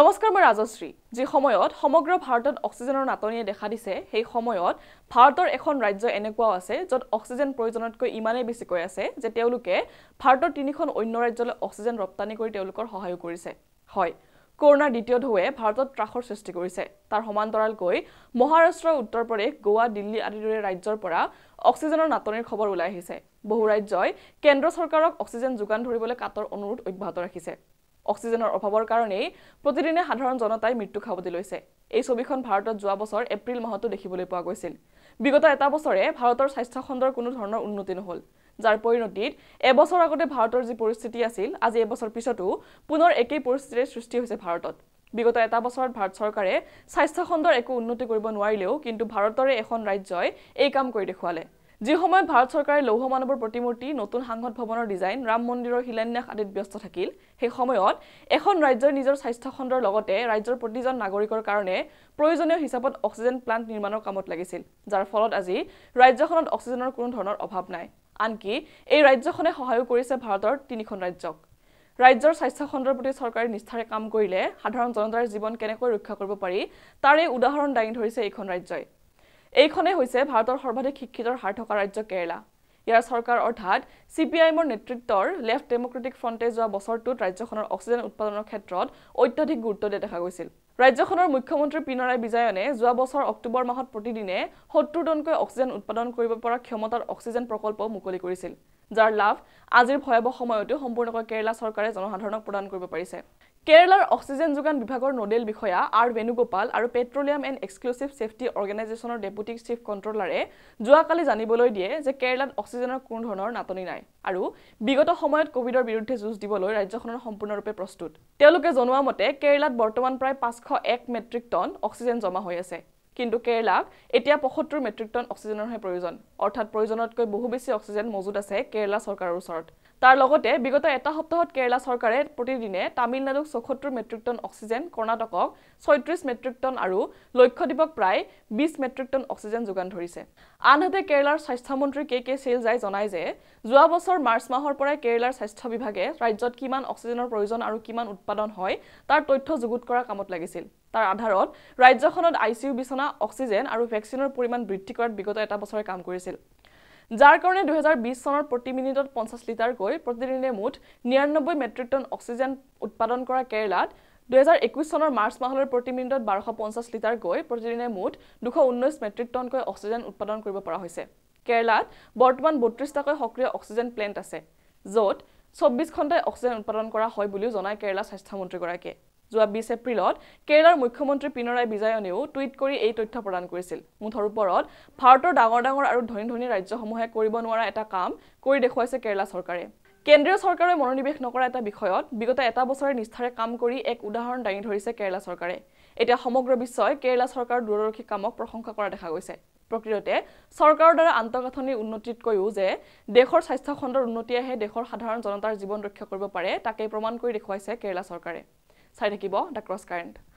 নমস্কাৰ মই ৰাজশ্ৰী যি সময়ত সমগ্ৰ ভাৰতত অক্সিজেনৰ নাটনিয়ে দেখা দিছে সেই সময়ত ভাৰতৰ এখন ৰাজ্য এনেকুৱাও আছে য'ত অক্সিজেন প্ৰয়োজনতকৈ ইমানেই বেছিকৈ আছে যে তেওঁলোকে ভাৰতৰ তিনিখন অন্য ৰাজ্যলৈ অক্সিজেন ৰপ্তানি কৰি তেওঁলোকৰ সহায়ো কৰিছে হয় কৰোণাৰ দ্বিতীয় ঢৌৱে ভাৰতত ত্ৰাসৰ সৃষ্টি কৰিছে তাৰ সমান্তৰালকৈ মহাৰাষ্ট্ৰ উত্তৰ প্ৰদেশ গোৱা দিল্লী আদিৰ দৰে ৰাজ্যৰ পৰা অক্সিজেনৰ নাটনিৰ খবৰ ওলাই আহিছে বহু ৰাজ্যই কেন্দ্ৰ চৰকাৰক অক্সিজেন যোগান ধৰিবলৈ কাটৰ অনুৰোধ অব্যাহত ৰাখিছে অক্সিজেনৰ অভাৱৰ কাৰণেই প্ৰতিদিনে সাধাৰণ জনতাই মৃত্যু খাবলৈ লৈছে এই ছবিখন ভাৰতত যোৱা বছৰ এপ্ৰিল মাহতো দেখিবলৈ পোৱা গৈছিল বিগত এটা বছৰে ভাৰতৰ স্বাস্থ্যখণ্ডৰ কোনো ধৰণৰ উন্নতি নহ'ল যাৰ পৰিণতিত এবছৰ আগতে ভাৰতৰ যি পৰিস্থিতি আছিল আজি এবছৰ পিছতো পুনৰ একেই পৰিস্থিতিৰে সৃষ্টি হৈছে ভাৰতত বিগত এটা বছৰত ভাৰত চৰকাৰে স্বাস্থ্যখণ্ডৰ একো উন্নতি কৰিব নোৱাৰিলেও কিন্তু ভাৰতৰে এখন ৰাজ্যই এই কাম কৰি দেখুৱালে যি সময়ত ভাৰত চৰকাৰে লৌহ মানৱৰ প্ৰতিমূৰ্তি নতুন সাংসদ ভৱনৰ ডিজাইন ৰাম মন্দিৰৰ শিলান্যাস আদিত ব্যস্ত থাকিল সেই সময়ত এখন ৰাজ্যৰ নিজৰ স্বাস্থ্য খণ্ডৰ লগতে ৰাজ্যৰ প্ৰতিজন নাগৰিকৰ কাৰণে প্ৰয়োজনীয় হিচাপত অক্সিজেন প্লাণ্ট নিৰ্মাণৰ কামত লাগিছিল যাৰ ফলত আজি ৰাজ্যখনত অক্সিজেনৰ কোনো ধৰণৰ অভাৱ নাই আনকি এই ৰাজ্যখনে সহায়ো কৰিছে ভাৰতৰ তিনিখন ৰাজ্যক ৰাজ্যৰ স্বাস্থ্য খণ্ডৰ প্ৰতি চৰকাৰে নিষ্ঠাৰে কাম কৰিলে সাধাৰণ জনতাৰ জীৱন কেনেকৈ ৰক্ষা কৰিব পাৰি তাৰে উদাহৰণ দাঙি ধৰিছে এইখন ৰাজ্যই এইখনে হৈছে ভাৰতৰ সৰ্বাধিক শিক্ষিতৰ হাৰ থকা ৰাজ্য কেৰালা ইয়াৰ চৰকাৰ অৰ্থাৎ চি পি আই এমৰ নেতৃত্বৰ লেফ্ট ডেমক্ৰেটিক ফ্ৰণ্টে যোৱা বছৰটোত ৰাজ্যখনৰ অক্সিজেন উৎপাদনৰ ক্ষেত্ৰত অত্যাধিক গুৰুত্ব দিয়া দেখা গৈছিল ৰাজ্যখনৰ মুখ্যমন্ত্ৰী পিনৰাই বিজয়নে যোৱা বছৰ অক্টোবৰ মাহত প্ৰতিদিনে সত্তৰ টনকৈ অক্সিজেন উৎপাদন কৰিব পৰা ক্ষমতাৰ অক্সিজেন প্ৰকল্প মুকলি কৰিছিল যাৰ লাভ আজিৰ ভয়াৱহ সময়তো সম্পূৰ্ণকৈ কেৰেলা চৰকাৰে জনসাধাৰণক প্ৰদান কৰিব পাৰিছে কেৰালাৰ অক্সিজেন যোগান বিভাগৰ নডেল বিষয়া আৰ বেণুগোপাল আৰু পেট্ৰলিয়াম এণ্ড এক্সক্লুচিভ ছেফটি অৰ্গেনাইজেশ্যনৰ ডেপুটি চিফ কণ্ট্ৰলাৰে যোৱাকালি জানিবলৈ দিয়ে যে কেৰালাত অক্সিজেনৰ কোনো ধৰণৰ নাটনি নাই আৰু বিগত সময়ত কভিডৰ বিৰুদ্ধে যুঁজ দিবলৈ ৰাজ্যখনৰ সম্পূৰ্ণৰূপে প্ৰস্তুত তেওঁলোকে জনোৱা মতে কেৰালাত বৰ্তমান প্ৰায় পাঁচশ এক মেট্ৰিক টন অক্সিজেন জমা হৈ আছে কিন্তু কেৰালাক এতিয়া পঁসত্তৰ মেট্ৰিক টন অক্সিজেনৰহে প্ৰয়োজন অৰ্থাৎ প্ৰয়োজনতকৈ বহু বেছি অক্সিজেন মজুত আছে কেৰালা চৰকাৰৰ ওচৰত তাৰ লগতে বিগত এটা সপ্তাহত কেৰালা চৰকাৰে প্ৰতিদিনে তামিলনাডুক চৌসত্তৰ মেট্ৰিক টন অক্সিজেন কৰ্ণাটকক ছয়ত্ৰিছ মেট্ৰিক টন আৰু লক্ষদ্বীপক প্ৰায় বিছ মেট্ৰিক টন অক্সিজেন যোগান ধৰিছে আনহাতে কেৰালাৰ স্বাস্থ্যমন্ত্ৰী কে কে চেলজাই জনায় যে যোৱা বছৰ মাৰ্চ মাহৰ পৰাই কেৰালাৰ স্বাস্থ্য বিভাগে ৰাজ্যত কিমান অক্সিজেনৰ প্ৰয়োজন আৰু কিমান উৎপাদন হয় তাৰ তথ্য যুগুত কৰা কামত লাগিছিল তাৰ আধাৰত ৰাজ্যখনত আই চি ইউ বিচনা অক্সিজেন আৰু ভেকচিনৰ পৰিমাণ বৃদ্ধি কৰাত বিগত এটা বছৰে কাম কৰিছিল যাৰ কাৰণে দুহেজাৰ বিছ চনৰ প্ৰতি মিনিটত পঞ্চাছ লিটাৰকৈ প্ৰতিদিনে মুঠ নিৰান্নব্বৈ মেট্ৰিক টন অক্সিজেন উৎপাদন কৰা কেৰেলাত দুহেজাৰ একৈছ চনৰ মাৰ্চ মাহলৈ প্ৰতি মিনিটত বাৰশ পঞ্চাছ লিটাৰকৈ প্ৰতিদিনে মুঠ দুশ ঊনৈছ মেট্ৰিক টনকৈ অক্সিজেন উৎপাদন কৰিব পৰা হৈছে কেৰেলাত বৰ্তমান বত্ৰিছটাকৈ সক্ৰিয় অক্সিজেন প্লেণ্ট আছে য'ত চৌব্বিছ ঘণ্টাই অক্সিজেন উৎপাদন কৰা হয় বুলিও জনায় কেৰেলা স্বাস্থ্যমন্ত্ৰীগৰাকীয়ে যোৱা বিছ এপ্ৰিলত কেৰালাৰ মুখ্যমন্ত্ৰী পিনৰাই বিজয়নেও টুইট কৰি এই তথ্য প্ৰদান কৰিছিল মুঠৰ ওপৰত ভাৰতৰ ডাঙৰ ডাঙৰ আৰু ধনী ধনী ৰাজ্যসমূহে কৰিব নোৱাৰা এটা কাম কৰি দেখুৱাইছে কেৰালা চৰকাৰে কেন্দ্ৰীয় চৰকাৰে মনোনিৱেশ নকৰা এটা বিষয়ত বিগত এটা বছৰে নিষ্ঠাৰে কাম কৰি এক উদাহৰণ দাঙি ধৰিছে কেৰালা চৰকাৰে এতিয়া সমগ্ৰ বিশ্বই কেৰালা চৰকাৰৰ দূৰদৰ্শী কামক প্ৰশংসা কৰা দেখা গৈছে প্ৰকৃততে চৰকাৰৰ দ্বাৰা আন্তঃগাঁথনিৰ উন্নতিতকৈও যে দেশৰ স্বাস্থ্য খণ্ডৰ উন্নতিয়েহে দেশৰ সাধাৰণ জনতাৰ জীৱন ৰক্ষা কৰিব পাৰে তাকেই প্ৰমাণ কৰি দেখুৱাইছে কেৰালা চৰকাৰে চাই থাকিব দ্য ক্ৰছ কাৰেণ্ট